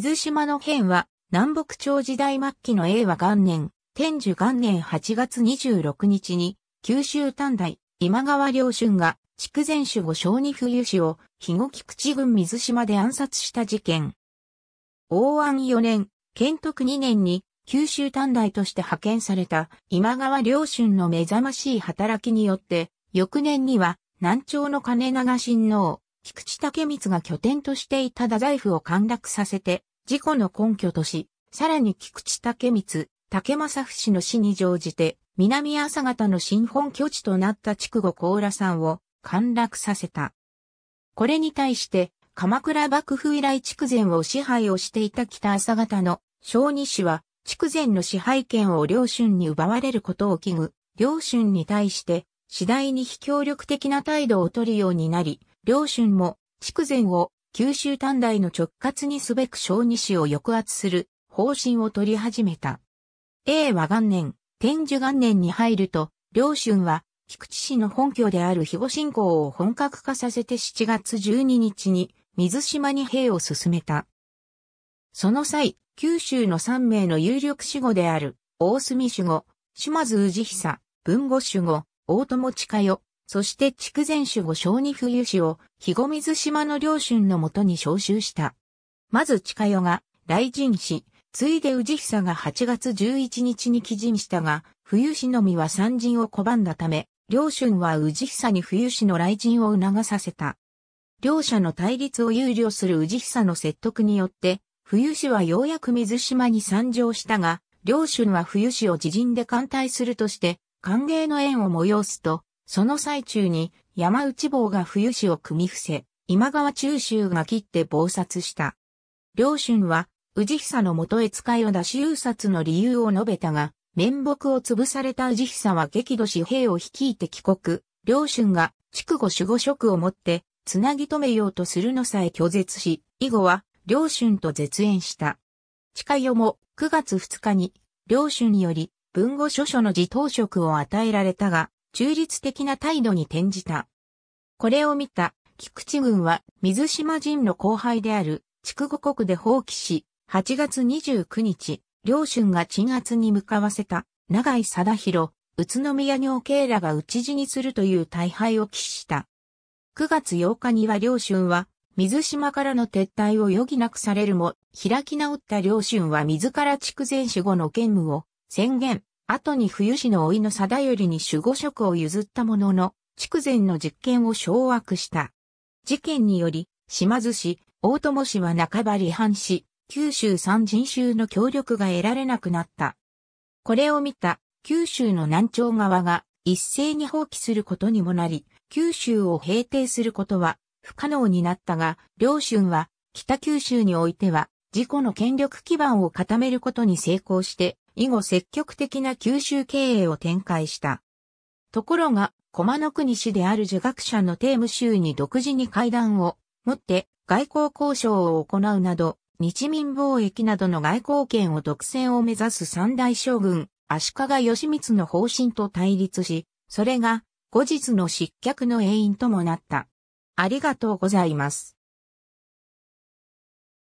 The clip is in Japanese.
水島の変は、南北朝時代末期の英和元年、天寿元年8月26日に、九州短大、今川良春が、筑前守護小児冬士を、肥後菊池郡水島で暗殺した事件。王安4年、建徳2年に、九州短大として派遣された今川良春の目覚ましい働きによって、翌年には、南朝の金長親王、菊池武光が拠点としていた太宰府を陥落させて、事故の根拠とし、さらに菊池武光、武正府氏の死に乗じて、南朝方の新本拠地となった筑後高羅山を陥落させた。これに対して、鎌倉幕府以来筑前を支配をしていた北朝方の小二氏は、筑前の支配権を両春に奪われることを危惧、両春に対して、次第に非協力的な態度を取るようになり、両春も、筑前を九州短大の直轄にすべく小児市を抑圧する方針を取り始めた。英和元年、天寿元年に入ると、両春は、菊池市の本拠である肥後信仰を本格化させて7月12日に水島に兵を進めた。その際、九州の3名の有力守護である、大隅守護、島津氏久、文後守護、大友近代、そして筑前守護小二冬氏を、肥後水島の両春のもとに召集した。まず近代が、雷陣氏、ついで宇治久が8月11日に帰陣したが、冬氏のみは参陣を拒んだため、両春は宇治久に冬氏の雷陣を促させた。両者の対立を憂慮する宇治久の説得によって、冬氏はようやく水島に参上したが、両春は冬氏を自陣で艦隊するとして、歓迎の縁を催すと、その最中に山内坊が冬市を組み伏せ、今川中州が切って暴殺した。両春は、宇治久の元へ使いを出し誘殺の理由を述べたが、面目を潰された宇治久は激怒し兵を率いて帰国。両春が、筑後守護職を持って、つなぎ止めようとするのさえ拒絶し、以後は、両春と絶縁した。近代も、9月2日に、両春より、文語書書の自当職を与えられたが、中立的な態度に転じた。これを見た菊池軍は水島人の後輩である筑後国で放棄し、8月29日、両春が鎮圧に向かわせた長井貞弘、宇都宮尿慶らが討ち死にするという大敗を喫した。9月8日には両春は水島からの撤退を余儀なくされるも、開き直った両春は自ら筑前守護の兼務を宣言。後に冬市の老いの定頼に守護職を譲ったものの、筑前の実権を掌握した。事件により、島津氏、大友氏は半ば離反し、九州三人衆の協力が得られなくなった。これを見た九州の南朝側が一斉に放棄することにもなり、九州を平定することは不可能になったが、両春は北九州においては自己の権力基盤を固めることに成功して以後積極的な吸収経営を展開した。ところが、駒の国氏である儒学者のテーム州に独自に会談を持って外交交渉を行うなど、日民貿易などの外交権を独占を目指す三大将軍、足利義満の方針と対立し、それが後日の失脚の原因ともなった。ありがとうございます。